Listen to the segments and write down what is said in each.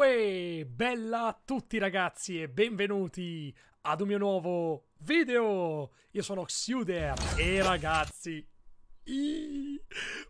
Uè, bella a tutti ragazzi e benvenuti ad un mio nuovo video! Io sono Xuder e ragazzi,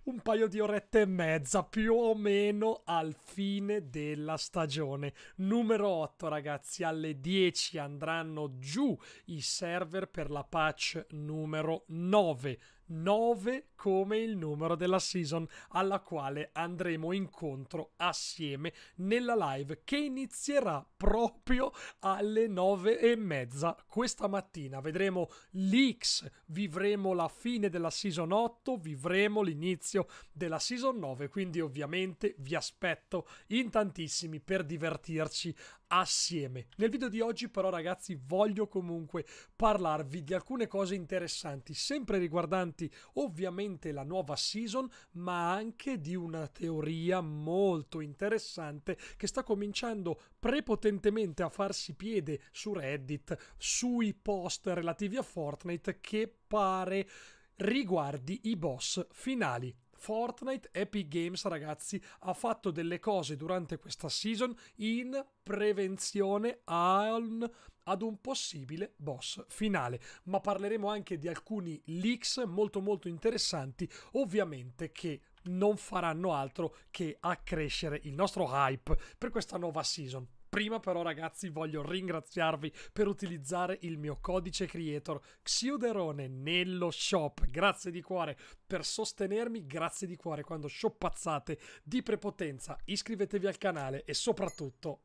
un paio di orette e mezza più o meno al fine della stagione numero 8 ragazzi, alle 10 andranno giù i server per la patch numero 9 9 come il numero della season alla quale andremo incontro assieme nella live che inizierà proprio alle 9 e mezza questa mattina. Vedremo l'X, vivremo la fine della season 8, vivremo l'inizio della season 9, quindi ovviamente vi aspetto in tantissimi per divertirci assieme. Nel video di oggi però ragazzi voglio comunque parlarvi di alcune cose interessanti sempre riguardanti riguardanti ovviamente la nuova season, ma anche di una teoria molto interessante che sta cominciando prepotentemente a farsi piede su Reddit, sui post relativi a Fortnite che pare riguardi i boss finali. Fortnite Epic Games, ragazzi, ha fatto delle cose durante questa season in prevenzione a un ad un possibile boss finale. Ma parleremo anche di alcuni leaks molto molto interessanti, ovviamente che non faranno altro che accrescere il nostro hype per questa nuova season. Prima però ragazzi voglio ringraziarvi per utilizzare il mio codice creator Xiuderone nello shop. Grazie di cuore per sostenermi, grazie di cuore quando shoppazzate di prepotenza. Iscrivetevi al canale e soprattutto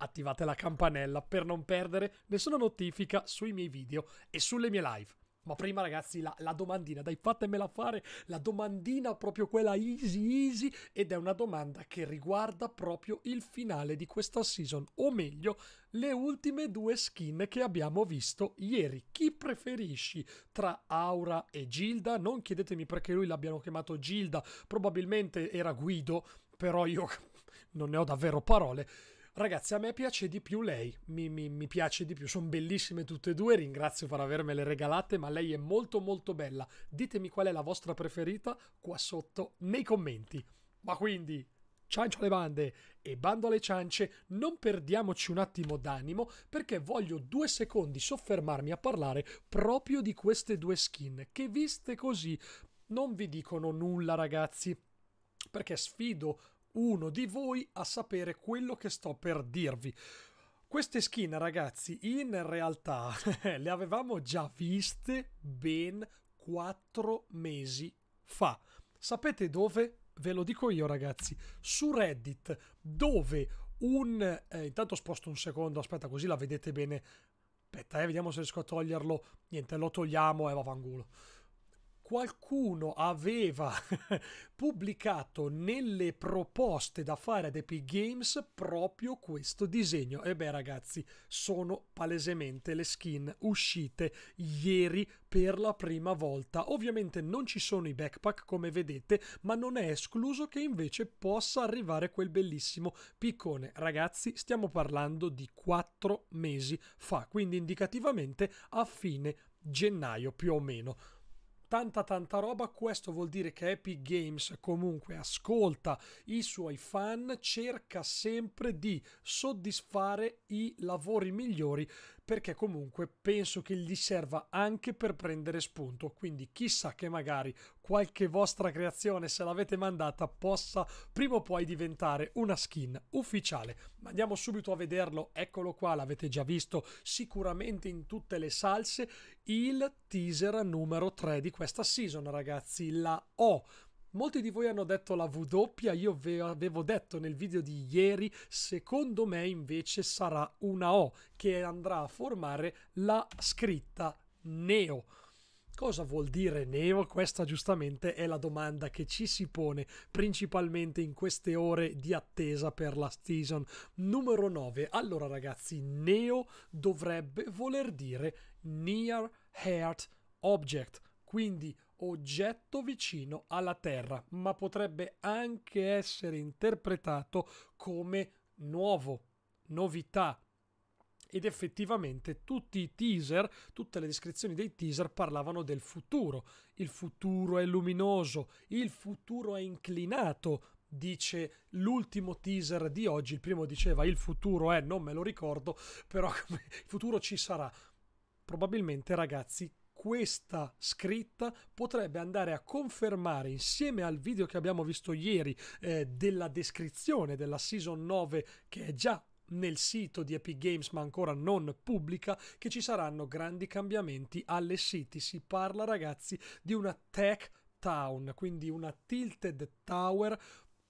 attivate la campanella per non perdere nessuna notifica sui miei video e sulle mie live. Ma prima ragazzi la, la, domandina, dai fatemela fare, la domandina proprio quella easy easy ed è una domanda che riguarda proprio il finale di questa season, o meglio le ultime due skin che abbiamo visto ieri. Chi preferisci tra Aura e Gilda? Non chiedetemi perché lui l'abbiano chiamato Gilda, probabilmente era Guido, però io non ne ho davvero parole. Ragazzi, a me piace di più lei, mi, mi, mi piace di più, sono bellissime tutte e due, ringrazio per avermele regalate, ma lei è molto molto bella. Ditemi qual è la vostra preferita qua sotto nei commenti. Ma quindi, ciancio alle bande e bando alle ciance, non perdiamoci un attimo d'animo perché voglio due secondi soffermarmi a parlare proprio di queste due skin che viste così non vi dicono nulla ragazzi perché sfido uno di voi a sapere quello che sto per dirvi. Queste skin, ragazzi, in realtà le avevamo già viste ben quattro mesi fa. Sapete dove? Ve lo dico io, ragazzi, su Reddit, dove un... Eh, intanto sposto un secondo, aspetta così la vedete bene. Aspetta, eh, vediamo se riesco a toglierlo. Niente, lo togliamo e eh, va vangulo qualcuno aveva pubblicato nelle proposte da fare ad Epic Games proprio questo disegno. E beh ragazzi, sono palesemente le skin uscite ieri per la prima volta. Ovviamente non ci sono i backpack come vedete, ma non è escluso che invece possa arrivare quel bellissimo piccone. Ragazzi, stiamo parlando di quattro mesi fa, quindi indicativamente a fine gennaio più o meno tanta tanta roba, questo vuol dire che Epic Games comunque ascolta i suoi fan, cerca sempre di soddisfare i lavori migliori perché comunque penso che gli serva anche per prendere spunto, quindi chissà che magari qualche vostra creazione, se l'avete mandata, possa prima o poi diventare una skin ufficiale. Ma andiamo subito a vederlo, eccolo qua, l'avete già visto sicuramente in tutte le salse, il teaser numero 3 di questa season, ragazzi, la O Molti di voi hanno detto la W, io ve avevo detto nel video di ieri, secondo me invece sarà una O che andrà a formare la scritta Neo. Cosa vuol dire neo? Questa giustamente è la domanda che ci si pone principalmente in queste ore di attesa per la season numero 9. Allora ragazzi, neo dovrebbe voler dire near heart object, quindi oggetto vicino alla Terra, ma potrebbe anche essere interpretato come nuovo, novità. Ed effettivamente tutti i teaser, tutte le descrizioni dei teaser parlavano del futuro. Il futuro è luminoso, il futuro è inclinato, dice l'ultimo teaser di oggi. Il primo diceva il futuro è, non me lo ricordo, però il futuro ci sarà. Probabilmente ragazzi questa scritta potrebbe andare a confermare insieme al video che abbiamo visto ieri eh, della descrizione della season 9 che è già nel sito di Epic Games ma ancora non pubblica che ci saranno grandi cambiamenti alle city si parla ragazzi di una tech town quindi una tilted tower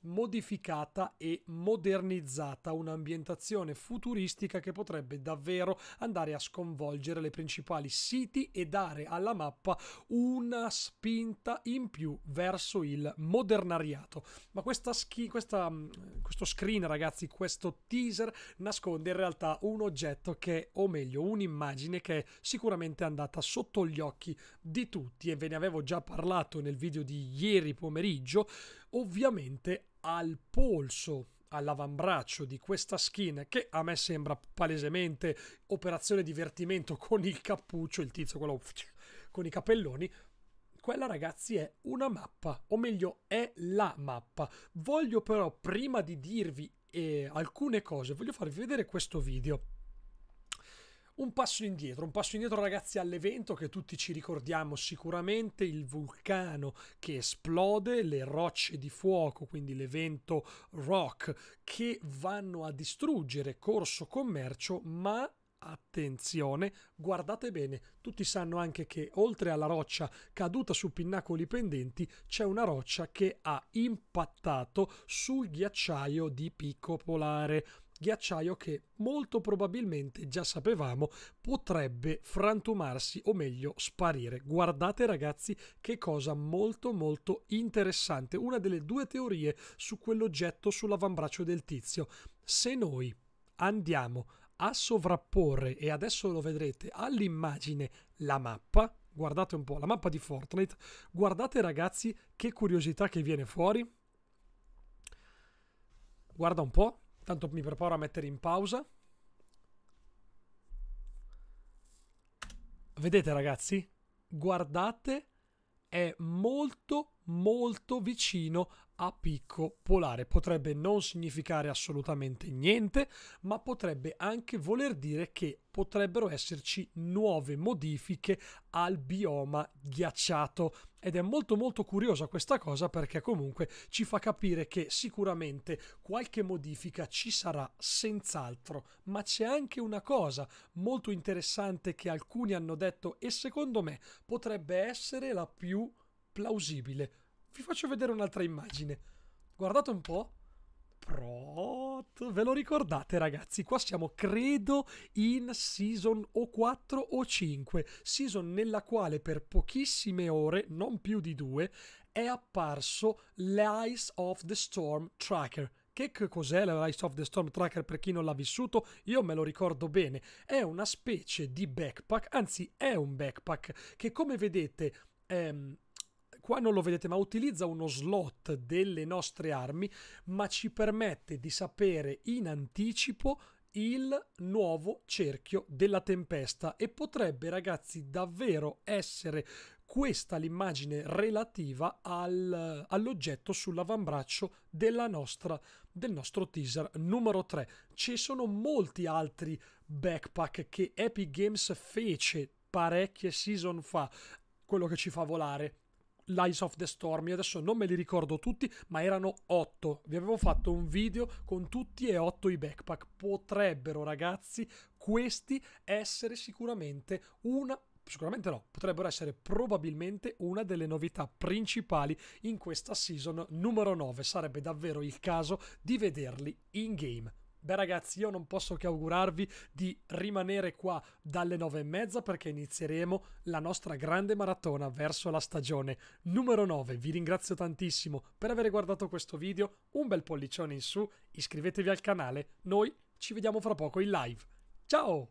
modificata e modernizzata, un'ambientazione futuristica che potrebbe davvero andare a sconvolgere le principali siti e dare alla mappa una spinta in più verso il modernariato. Ma questa schi- questa, mm, questo screen, ragazzi, questo teaser nasconde in realtà un oggetto che, o meglio, un'immagine che è sicuramente andata sotto gli occhi di tutti e ve ne avevo già parlato nel video di ieri pomeriggio, ovviamente al polso all'avambraccio di questa skin che a me sembra palesemente operazione divertimento con il cappuccio, il tizio quello con i capelloni, quella ragazzi è una mappa, o meglio è la mappa. Voglio però prima di dirvi eh, alcune cose, voglio farvi vedere questo video un passo indietro, un passo indietro ragazzi all'evento che tutti ci ricordiamo sicuramente, il vulcano che esplode, le rocce di fuoco, quindi l'evento rock, che vanno a distruggere corso commercio, ma attenzione, guardate bene, tutti sanno anche che oltre alla roccia caduta su pinnacoli pendenti c'è una roccia che ha impattato sul ghiacciaio di picco polare ghiacciaio che molto probabilmente già sapevamo potrebbe frantumarsi o meglio sparire. Guardate ragazzi che cosa molto molto interessante, una delle due teorie su quell'oggetto sull'avambraccio del tizio. Se noi andiamo a sovrapporre, e adesso lo vedrete, all'immagine la mappa, guardate un po' la mappa di Fortnite, guardate ragazzi che curiosità che viene fuori. Guarda un po', Tanto mi preparo a mettere in pausa. Vedete ragazzi? Guardate, è molto molto vicino a picco polare. Potrebbe non significare assolutamente niente, ma potrebbe anche voler dire che potrebbero esserci nuove modifiche al bioma ghiacciato ed è molto molto curiosa questa cosa perché comunque ci fa capire che sicuramente qualche modifica ci sarà senz'altro, ma c'è anche una cosa molto interessante che alcuni hanno detto e secondo me potrebbe essere la più plausibile. Vi faccio vedere un'altra immagine. Guardate un po'. Prot. Ve lo ricordate ragazzi? Qua siamo credo in season o 4 o 5, season nella quale per pochissime ore, non più di due, è apparso l'Eyes of the Storm Tracker. Che cos'è la Rise of the Storm Tracker per chi non l'ha vissuto? Io me lo ricordo bene. È una specie di backpack, anzi è un backpack che come vedete... Ehm, qua non lo vedete ma utilizza uno slot delle nostre armi ma ci permette di sapere in anticipo il nuovo cerchio della tempesta e potrebbe ragazzi davvero essere questa l'immagine relativa al, all'oggetto sull'avambraccio nostra, del nostro teaser numero 3. Ci sono molti altri backpack che Epic Games fece parecchie season fa, quello che ci fa volare Lies of the Storm. Io adesso non me li ricordo tutti, ma erano 8. Vi avevo fatto un video con tutti e 8 i backpack. Potrebbero, ragazzi, questi essere sicuramente una sicuramente no, potrebbero essere probabilmente una delle novità principali in questa season numero 9. Sarebbe davvero il caso di vederli in game. Beh ragazzi, io non posso che augurarvi di rimanere qua dalle nove e mezza perché inizieremo la nostra grande maratona verso la stagione numero 9. Vi ringrazio tantissimo per aver guardato questo video, un bel pollicione in su, iscrivetevi al canale, noi ci vediamo fra poco in live. Ciao!